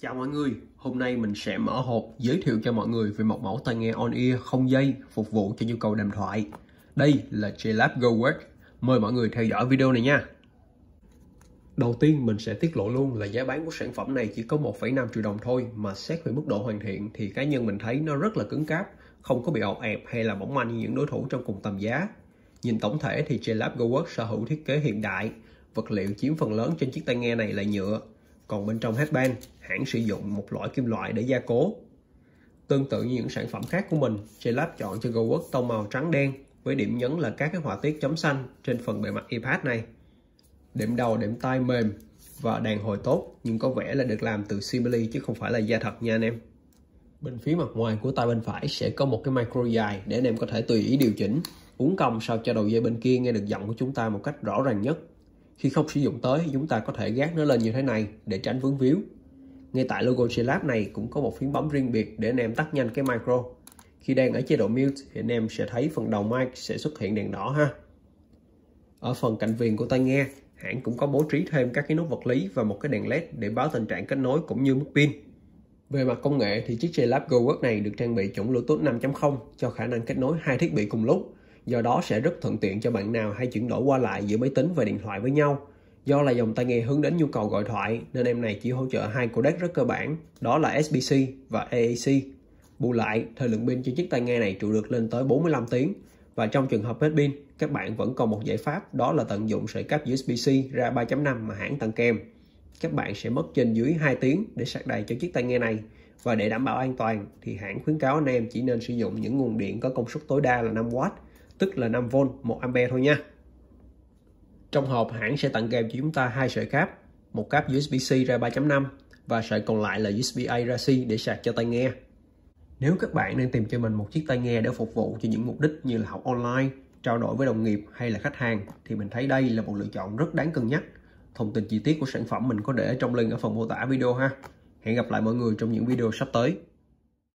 Chào mọi người, hôm nay mình sẽ mở hộp giới thiệu cho mọi người về một mẫu tai nghe on ear không dây phục vụ cho nhu cầu đàm thoại. Đây là JLab GoWork. Mời mọi người theo dõi video này nha. Đầu tiên mình sẽ tiết lộ luôn là giá bán của sản phẩm này chỉ có 1,5 triệu đồng thôi mà xét về mức độ hoàn thiện thì cá nhân mình thấy nó rất là cứng cáp, không có bị ọt ẹp hay là mỏng manh như những đối thủ trong cùng tầm giá. Nhìn tổng thể thì JLab GoWork sở hữu thiết kế hiện đại, vật liệu chiếm phần lớn trên chiếc tai nghe này là nhựa, còn bên trong headband hãng sử dụng một loại kim loại để gia cố. Tương tự như những sản phẩm khác của mình, JLab chọn cho GoWork tông màu trắng đen với điểm nhấn là các cái họa tiết chấm xanh trên phần bề mặt iPad này. Điểm đầu, điểm tay mềm và đàn hồi tốt nhưng có vẻ là được làm từ simili chứ không phải là da thật nha anh em. Bên phía mặt ngoài của tay bên phải sẽ có một cái micro dài để anh em có thể tùy ý điều chỉnh, uống cong sao cho đầu dây bên kia nghe được giọng của chúng ta một cách rõ ràng nhất khi không sử dụng tới, chúng ta có thể gác nó lên như thế này để tránh vướng víu. Ngay tại logo Gelab này cũng có một phím bấm riêng biệt để anh em tắt nhanh cái micro. Khi đang ở chế độ mute thì anh em sẽ thấy phần đầu mic sẽ xuất hiện đèn đỏ ha. Ở phần cạnh viền của tai nghe, hãng cũng có bố trí thêm các cái nút vật lý và một cái đèn LED để báo tình trạng kết nối cũng như mức pin. Về mặt công nghệ thì chiếc Gelab GoWork này được trang bị chuẩn Bluetooth 5.0 cho khả năng kết nối hai thiết bị cùng lúc Do đó sẽ rất thuận tiện cho bạn nào hay chuyển đổi qua lại giữa máy tính và điện thoại với nhau. Do là dòng tai nghe hướng đến nhu cầu gọi thoại nên em này chỉ hỗ trợ hai codec rất cơ bản, đó là SBC và AAC. Bù lại, thời lượng pin cho chiếc tai nghe này trụ được lên tới 45 tiếng và trong trường hợp hết pin, các bạn vẫn còn một giải pháp đó là tận dụng sợi cáp USB-C ra 3.5 mà hãng tặng kèm. Các bạn sẽ mất trên dưới 2 tiếng để sạc đầy cho chiếc tai nghe này và để đảm bảo an toàn thì hãng khuyến cáo anh em chỉ nên sử dụng những nguồn điện có công suất tối đa là 5W tức là 5V 1A thôi nha. Trong hộp hãng sẽ tặng kèm cho chúng ta hai sợi cáp, một cáp USB-C ra 3.5 và sợi còn lại là USB-A ra C để sạc cho tai nghe. Nếu các bạn đang tìm cho mình một chiếc tai nghe để phục vụ cho những mục đích như là học online, trao đổi với đồng nghiệp hay là khách hàng thì mình thấy đây là một lựa chọn rất đáng cân nhắc. Thông tin chi tiết của sản phẩm mình có để trong link ở phần mô tả video ha. Hẹn gặp lại mọi người trong những video sắp tới.